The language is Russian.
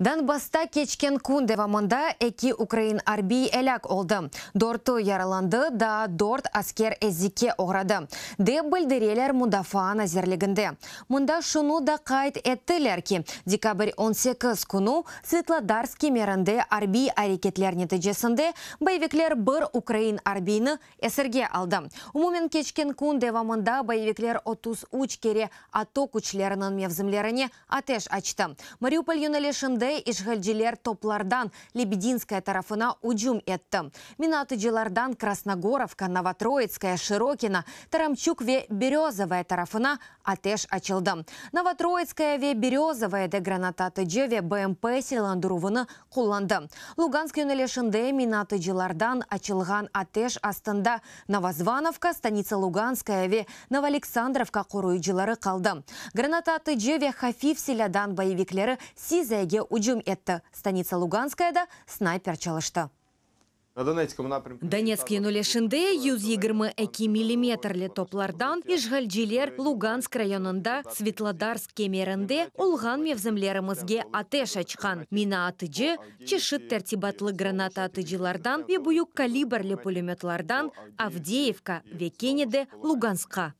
баста кечкен күн вамында эки украин арби эляк олды. Дорту яраланды да дорт аскер әзікке оғрады. Деп білдірелер мудафаа әзірлігінде. Мұнда шуну да қайт әттілер декабрь 18 күну Светлодарский мерінде арби әрекетлер нетижесінде боевиклер бір украин арбийны әсірге алды. Умумен кечкен күн вамында боевиклер 33 кере ато күчлерінің мевзімлеріне атеш ачты. Мариуполь юнелешінде Кирде ишгалжилер топлардан Лебединская тарафына уджум Минаты Джилардан Красногоровка, Новотроицкая, Широкина, Тарамчук ве Березовая тарафына атеш ачылды. Новотроицкая ве Березовая де гранататыджы ве БМП эм селандырувыны кулланды. Луганск Минаты Джилардан ачылған атеш Астанда Новозвановка, станица Луганская ве Новоалександровка коруйжилары қалды. Гранататыджы ве Хафиф селядан боевиклері сизәге Уджум это станица Луганская да снайпер чалышты. Донецкий нулешінде миллиметр миллиметрлі топлардан ишгалжилер Луганск районында Светлодарск кемерінде олған мевзімлерімізге атеш ашқан. Мина атыжы, чешіт тәртибатлы граната атыжылардан бе бұйық калибрлі пулеметлардан Авдеевка, Векенеде, Луганска.